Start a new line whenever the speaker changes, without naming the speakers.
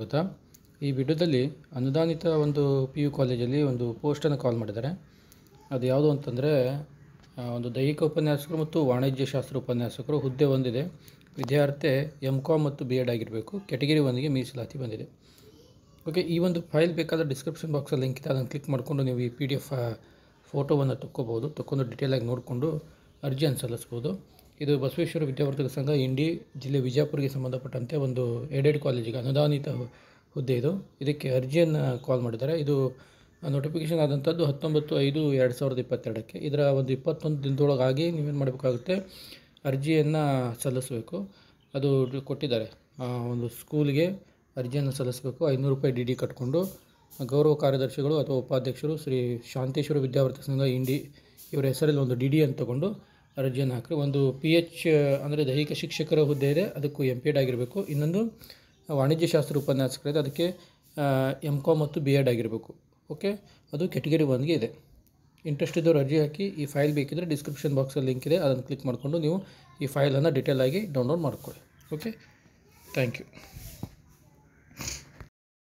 ಗೊತ್ತಾ ಈ ವಿಡಿಯೋದಲ್ಲಿ ಅನುದಾನಿತ ಒಂದು ಪಿ ಯು ಕಾಲೇಜಲ್ಲಿ ಒಂದು ಪೋಸ್ಟನ್ನು ಕಾಲ್ ಮಾಡಿದ್ದಾರೆ ಅದು ಯಾವುದು ಅಂತಂದರೆ ಒಂದು ದೈಹಿಕ ಉಪನ್ಯಾಸಕರು ಮತ್ತು ವಾಣಿಜ್ಯ ಶಾಸ್ತ್ರ ಉಪನ್ಯಾಸಕರು ಹುದ್ದೆ ಹೊಂದಿದೆ ವಿದ್ಯಾರ್ಥಿ ಎಮ್ ಕಾಮ್ ಮತ್ತು ಬಿ ಎಡ್ ಆಗಿರಬೇಕು ಕೆಟಗರಿ ಒಂದಿಗೆ ಮೀಸಲಾತಿ ಬಂದಿದೆ ಓಕೆ ಈ ಒಂದು ಫೈಲ್ ಬೇಕಾದರೆ ಡಿಸ್ಕ್ರಿಪ್ಷನ್ ಬಾಕ್ಸಲ್ಲಿ ಲಿಂಕ್ ಇದೆ ಅದನ್ನು ಕ್ಲಿಕ್ ಮಾಡಿಕೊಂಡು ನೀವು ಈ ಪಿ ಡಿ ಎಫ್ ಫೋಟೋವನ್ನು ತಕ್ಕೋಬೋದು ತಕ್ಕೊಂಡು ಡಿಟೇಲಾಗಿ ನೋಡಿಕೊಂಡು ಅರ್ಜಿಯನ್ನು ಸಲ್ಲಿಸ್ಬೋದು ಇದು ಬಸವೇಶ್ವರ ವಿದ್ಯಾವರ್ಧಕ ಸಂಘ ಇಂಡಿ ಜಿಲ್ಲೆ ವಿಜಯಪುರಿಗೆ ಸಂಬಂಧಪಟ್ಟಂತೆ ಒಂದು ಏಡೆಡ್ ಕಾಲೇಜಿಗೆ ಅನುದಾನಿತ ಹುದ್ದೆ ಇದು ಇದಕ್ಕೆ ಅರ್ಜಿಯನ್ನು ಕಾಲ್ ಮಾಡಿದ್ದಾರೆ ಇದು ನೋಟಿಫಿಕೇಷನ್ ಆದಂಥದ್ದು ಹತ್ತೊಂಬತ್ತು ಐದು ಎರಡು ಸಾವಿರದ ಇಪ್ಪತ್ತೆರಡಕ್ಕೆ ಇದರ ಒಂದು ಇಪ್ಪತ್ತೊಂದು ದಿನದೊಳಗಾಗಿ ನೀವೇನು ಮಾಡಬೇಕಾಗುತ್ತೆ ಅರ್ಜಿಯನ್ನು ಸಲ್ಲಿಸಬೇಕು ಅದು ಕೊಟ್ಟಿದ್ದಾರೆ ಒಂದು ಸ್ಕೂಲ್ಗೆ ಅರ್ಜಿಯನ್ನು ಸಲ್ಲಿಸಬೇಕು ಐನೂರು ರೂಪಾಯಿ ಡಿ ಡಿ ಕಟ್ಕೊಂಡು ಗೌರವ ಕಾರ್ಯದರ್ಶಿಗಳು ಅಥವಾ ಉಪಾಧ್ಯಕ್ಷರು ಶ್ರೀ ಶಾಂತೇಶ್ವರ ವಿದ್ಯಾವರ್ಧಕ ಸಂಘ ಇಂಡಿ ಇವರ ಹೆಸರಲ್ಲಿ ಒಂದು ಡಿ ಡಿಯನ್ನು ತಗೊಂಡು ಅರ್ಜಿಯನ್ನು ಹಾಕಿರಿ ಒಂದು ಪಿ ಎಚ್ ಅಂದರೆ ದೈಹಿಕ ಶಿಕ್ಷಕರ ಹುದ್ದೆ ಇದೆ ಅದಕ್ಕೂ ಎಮ್ ಪಿ ಎಡ್ ಆಗಿರಬೇಕು ಇನ್ನೊಂದು ವಾಣಿಜ್ಯ ಶಾಸ್ತ್ರ ಉಪನ್ಯಾಸಕರಿದೆ ಅದಕ್ಕೆ ಎಮ್ ಕಾಮ್ ಮತ್ತು ಬಿ ಎಡ್ ಆಗಿರಬೇಕು ಓಕೆ ಅದು ಕೆಟಗರಿ ಒನ್ಗೆ ಇದೆ ಇಂಟ್ರೆಸ್ಟ್ ಇದ್ದವ್ರು ಅರ್ಜಿ ಹಾಕಿ ಈ ಫೈಲ್ ಬೇಕಿದ್ದರೆ ಡಿಸ್ಕ್ರಿಪ್ಷನ್ ಬಾಕ್ಸಲ್ಲಿ ಲಿಂಕ್ ಇದೆ ಅದನ್ನು ಕ್ಲಿಕ್ ಮಾಡಿಕೊಂಡು ನೀವು ಈ ಫೈಲನ್ನು ಡೀಟೇಲಾಗಿ ಡೌನ್ಲೋಡ್ ಮಾಡ್ಕೊಳ್ಳಿ ಓಕೆ ಥ್ಯಾಂಕ್ ಯು